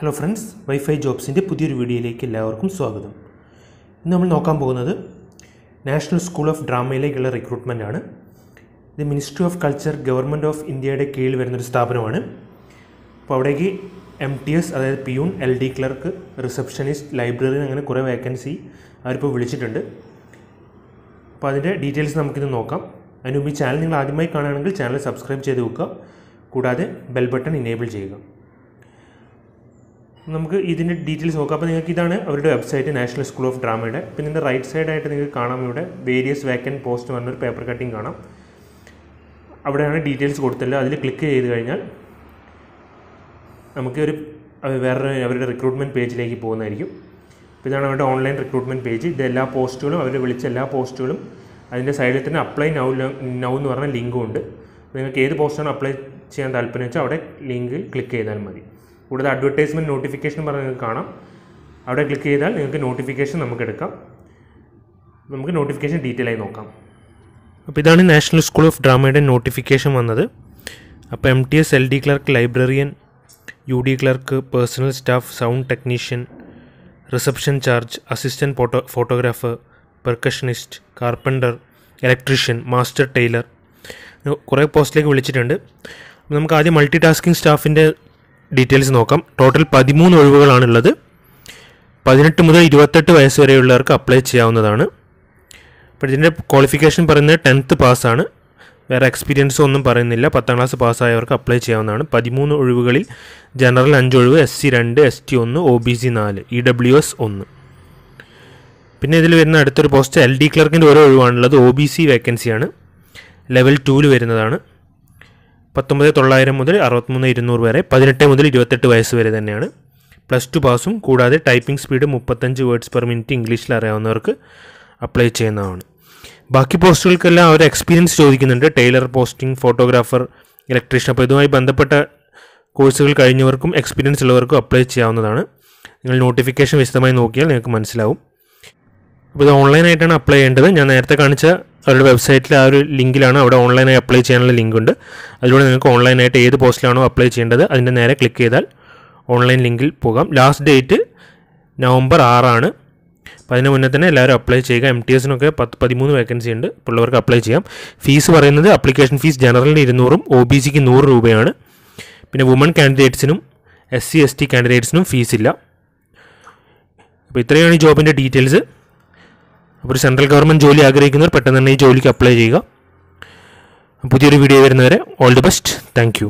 hello friends wifi ജോബ്സിൻ്റെ പുതിയൊരു വീഡിയോയിലേക്ക് എല്ലാവർക്കും സ്വാഗതം ഇന്ന് നമ്മൾ നോക്കാൻ പോകുന്നത് നാഷണൽ സ്കൂൾ ഓഫ് ഡ്രാമയിലേക്കുള്ള റിക്രൂട്ട്മെൻ്റ് ആണ് ഇത് ministry of culture government of ഇന്ത്യയുടെ കീഴിൽ വരുന്നൊരു സ്ഥാപനമാണ് അപ്പോൾ അവിടേക്ക് എം ടി എസ് അതായത് peon L D clerk receptionist library അങ്ങനെ കുറേ വേക്കൻസി അവരിപ്പോൾ വിളിച്ചിട്ടുണ്ട് അപ്പോൾ അതിൻ്റെ ഡീറ്റെയിൽസ് നമുക്കിന്ന് നോക്കാം അതിനുമുമ്പ് ഈ ചാനൽ നിങ്ങൾ ആദ്യമായി കാണുകയാണെങ്കിൽ ചാനൽ സബ്സ്ക്രൈബ് ചെയ്ത് വെക്കുക കൂടാതെ ബെൽ ബട്ടൺ ഇനേബിൾ ചെയ്യുക നമുക്ക് ഇതിൻ്റെ ഡീറ്റെയിൽസ് നോക്കാം അപ്പോൾ നിങ്ങൾക്ക് ഇതാണ് അവരുടെ വെബ്സൈറ്റ് നാഷണൽ സ്കൂൾ ഓഫ് ഡ്രാമയുടെ പിന്നെ ഇതിൻ്റെ റൈറ്റ് സൈഡായിട്ട് നിങ്ങൾക്ക് കാണാം ഇവിടെ വേരിയസ് വേക്കൻറ്റ് പോസ്റ്റ് പറഞ്ഞൊരു പേപ്പർ കട്ടിങ് കാണാം അവിടെയാണ് ഡീറ്റെയിൽസ് കൊടുത്തിട്ടുള്ളത് അതിൽ ക്ലിക്ക് ചെയ്ത് കഴിഞ്ഞാൽ നമുക്ക് ഒരു വേറെ അവരുടെ റിക്രൂട്ട്മെൻറ്റ് പേജിലേക്ക് പോകുന്നതായിരിക്കും അപ്പോൾ ഇതാണ് അവരുടെ ഓൺലൈൻ റിക്രൂട്ട്മെൻറ്റ് പേജ് ഇത് എല്ലാ പോസ്റ്റുകളും അവരെ വിളിച്ച എല്ലാ പോസ്റ്റുകളും അതിൻ്റെ സൈഡിൽ തന്നെ അപ്ലൈ നൗ നൗ എന്ന് പറഞ്ഞ ലിങ്കും ഉണ്ട് നിങ്ങൾക്ക് ഏത് പോസ്റ്റാണ് അപ്ലൈ ചെയ്യാൻ താല്പര്യം വെച്ചാൽ അവിടെ ലിങ്കിൽ ക്ലിക്ക് ചെയ്താൽ മതി കൂടുതൽ അഡ്വർടൈസ്മെൻറ്റ് നോട്ടിഫിക്കേഷൻ പറഞ്ഞ് നിങ്ങൾക്ക് കാണാം അവിടെ ക്ലിക്ക് ചെയ്താൽ നിങ്ങൾക്ക് നോട്ടിഫിക്കേഷൻ നമുക്ക് എടുക്കാം നമുക്ക് നോട്ടിഫിക്കേഷൻ ഡീറ്റെയിൽ ആയി നോക്കാം അപ്പോൾ ഇതാണ് നാഷണൽ സ്കൂൾ ഓഫ് ഡ്രാമയുടെ നോട്ടിഫിക്കേഷൻ വന്നത് അപ്പോൾ M T S L D clerk librarian U D clerk personal staff sound technician reception charge assistant photo photographer percussionist carpenter electrician master tailor കുറേ പോസ്റ്റിലേക്ക് വിളിച്ചിട്ടുണ്ട് നമുക്ക് ആദ്യം മൾട്ടി ടാസ്കിങ് സ്റ്റാഫിൻ്റെ ഡീറ്റെയിൽസ് നോക്കാം ടോട്ടൽ പതിമൂന്ന് ഒഴിവുകളാണുള്ളത് പതിനെട്ട് മുതൽ ഇരുപത്തെട്ട് വയസ്സ് വരെയുള്ളവർക്ക് അപ്ലൈ ചെയ്യാവുന്നതാണ് അപ്പോൾ ഇതിൻ്റെ ക്വാളിഫിക്കേഷൻ പറയുന്നത് ടെൻത്ത് പാസ്സാണ് വേറെ എക്സ്പീരിയൻസോ ഒന്നും പറയുന്നില്ല പത്താം ക്ലാസ് പാസ്സായവർക്ക് അപ്ലൈ ചെയ്യാവുന്നതാണ് പതിമൂന്ന് ഒഴിവുകളിൽ ജനറൽ അഞ്ച് ഒഴിവ് എസ് സി രണ്ട് എസ് ടി ഒന്ന് ഒ ബി സി നാല് ഇ ഡബ്ല്യു എസ് ഒന്ന് പിന്നെ ഇതിൽ വരുന്ന അടുത്തൊരു പോസ്റ്റ് എൽ ഡി ക്ലർക്കിൻ്റെ ഓരോ ഒഴിവാണുള്ളത് ഒ ബി സി വേക്കൻസിയാണ് ലെവൽ ടുവിൽ വരുന്നതാണ് പത്തൊമ്പത് തൊള്ളായിരം മുതൽ അറുപത്തിമൂന്ന് ഇരുന്നൂറ് വരെ പതിനെട്ട് മുതൽ ഇരുപത്തെട്ട് വയസ്സ് വരെ തന്നെയാണ് പ്ലസ് ടു പാസും കൂടാതെ ടൈപ്പിംഗ് സ്പീഡ് മുപ്പത്തഞ്ച് വേർഡ്സ് പെർ മിനിറ്റ് ഇംഗ്ലീഷിൽ അറിയാവുന്നവർക്ക് അപ്ലൈ ചെയ്യുന്നതാണ് ബാക്കി പോസ്റ്റുകൾക്കെല്ലാം അവർ എക്സ്പീരിയൻസ് ചോദിക്കുന്നുണ്ട് ടൈലർ പോസ്റ്റിംഗ് ഫോട്ടോഗ്രാഫർ ഇലക്ട്രീഷ്യൻ അപ്പോൾ ഇതുമായി ബന്ധപ്പെട്ട കോഴ്സുകൾ കഴിഞ്ഞവർക്കും എക്സ്പീരിയൻസ് ഉള്ളവർക്കും അപ്ലൈ ചെയ്യാവുന്നതാണ് നിങ്ങൾ നോട്ടിഫിക്കേഷൻ വിശദമായി നോക്കിയാൽ നിങ്ങൾക്ക് മനസ്സിലാവും അപ്പോൾ ഇത് ഓൺലൈനായിട്ടാണ് അപ്ലൈ ചെയ്യേണ്ടത് ഞാൻ നേരത്തെ കാണിച്ച അവരുടെ വെബ്സൈറ്റിൽ ആ ഒരു ലിങ്കിലാണ് അവിടെ ഓൺലൈനായി അപ്ലൈ ചെയ്യാനുള്ള ലിങ്ക് ഉണ്ട് അതിലൂടെ നിങ്ങൾക്ക് ഓൺലൈനായിട്ട് ഏത് പോസ്റ്റിലാണോ അപ്ലൈ ചെയ്യേണ്ടത് അതിൻ്റെ നേരെ ക്ലിക്ക് ചെയ്താൽ ഓൺലൈൻ ലിങ്കിൽ പോകാം ലാസ്റ്റ് ഡേറ്റ് നവംബർ ആറാണ് അപ്പം അതിന് മുന്നേ തന്നെ എല്ലാവരും അപ്ലൈ ചെയ്യുക എം ടി എസിനൊക്കെ പത്ത് പതിമൂന്ന് വേക്കൻസി ഉണ്ട് പിള്ളേർക്ക് അപ്ലൈ ചെയ്യാം ഫീസ് പറയുന്നത് അപ്ലിക്കേഷൻ ഫീസ് ജനറലിന് ഇരുന്നൂറും ഒ ബി സിക്ക് നൂറ് രൂപയാണ് പിന്നെ വുമൺ കാൻഡിഡേറ്റ്സിനും എസ് സി എസ് ടി കാൻഡിഡേറ്റ്സിനും ഫീസില്ല അപ്പോൾ ഇത്രയാണ് ഈ ജോബിൻ്റെ ഡീറ്റെയിൽസ് അപ്പോൾ ഒരു സെൻട്രൽ ഗവൺമെൻറ് ജോലി ആഗ്രഹിക്കുന്നവർ പെട്ടെന്ന് തന്നെ ഈ ജോലിക്ക് അപ്ലൈ ചെയ്യുക പുതിയൊരു വീഡിയോ വരുന്നവരെ ഓൾ ദി ബെസ്റ്റ് താങ്ക്